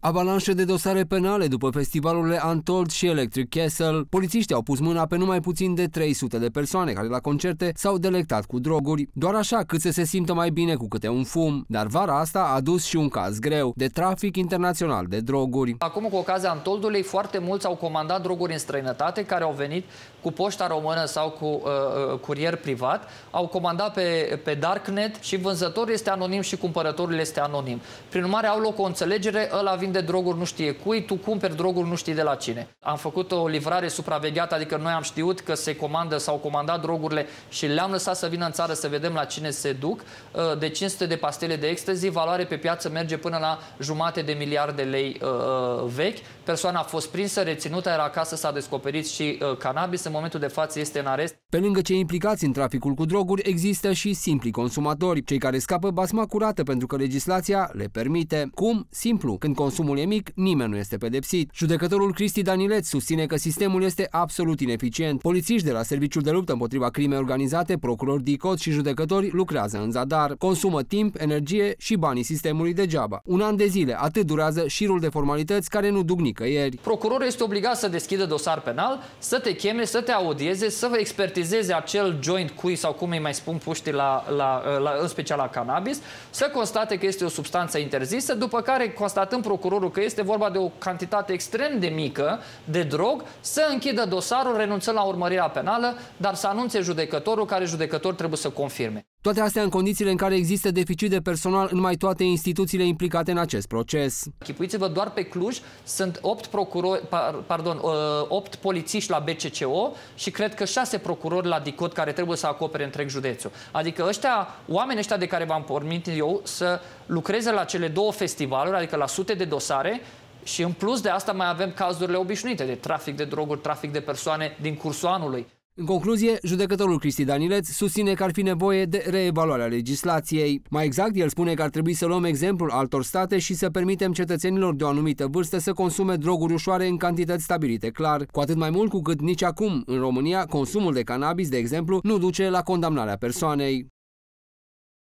Avalanșă de dosare penale după festivalurile Untold și Electric Castle, polițiștii au pus mâna pe numai puțin de 300 de persoane care la concerte s-au delectat cu droguri, doar așa cât să se simtă mai bine cu câte un fum. Dar vara asta a dus și un caz greu de trafic internațional de droguri. Acum cu ocazia Untoldului, foarte mulți au comandat droguri în străinătate care au venit cu poșta română sau cu uh, uh curier privat, au comandat pe, pe Darknet și vânzătorul este anonim și cumpărătorul este anonim. Prin urmare au loc o înțelegere, ăla vine vinde droguri nu știe cui, tu cumperi droguri nu știi de la cine. Am făcut o livrare supravegheată, adică noi am știut că se comandă sau comandat drogurile și le-am lăsat să vină în țară să vedem la cine se duc. Uh, de 500 de pastele de ecstasy, valoare pe piață merge până la jumate de miliarde de lei uh, uh, vechi. Persoana a fost prinsă, reținută, era acasă, s-a descoperit și cannabis. În momentul de față este în arest. Pe lângă cei implicați în traficul cu droguri, există și simpli consumatori, cei care scapă basma curată pentru că legislația le permite. Cum? Simplu. Când consumul e mic, nimeni nu este pedepsit. Judecătorul Cristi Danileț susține că sistemul este absolut ineficient. Polițiști de la Serviciul de Luptă împotriva crimei organizate, procurori DICOT și judecători lucrează în zadar, consumă timp, energie și banii sistemului degeaba. Un an de zile atât durează șirul de formalități care nu duc nicăieri. Procurorul este obligat să deschidă dosar penal, să te cheme, să te audieze, să expertizeze sintetizeze acel joint cui sau cum îi mai spun puștii, la, la, la, în special la cannabis, să constate că este o substanță interzisă, după care, constatând procurorul că este vorba de o cantitate extrem de mică de drog, să închidă dosarul, renunțând la urmărirea penală, dar să anunțe judecătorul, care judecător trebuie să confirme. Toate astea în condițiile în care există deficit de personal în mai toate instituțiile implicate în acest proces. Chipuiți-vă, doar pe Cluj sunt 8, procurori, par, pardon, 8 uh, polițiști la BCCO și cred că 6 procurori la DICOT care trebuie să acopere întreg județul. Adică ăștia, oamenii ăștia de care v-am pornit eu să lucreze la cele două festivaluri, adică la sute de dosare, și în plus de asta mai avem cazurile obișnuite de trafic de droguri, trafic de persoane din cursul anului. În concluzie, judecătorul Cristi Danileț susține că ar fi nevoie de reevaluarea legislației. Mai exact, el spune că ar trebui să luăm exemplul altor state și să permitem cetățenilor de o anumită vârstă să consume droguri ușoare în cantități stabilite clar, cu atât mai mult cu cât nici acum, în România, consumul de cannabis, de exemplu, nu duce la condamnarea persoanei.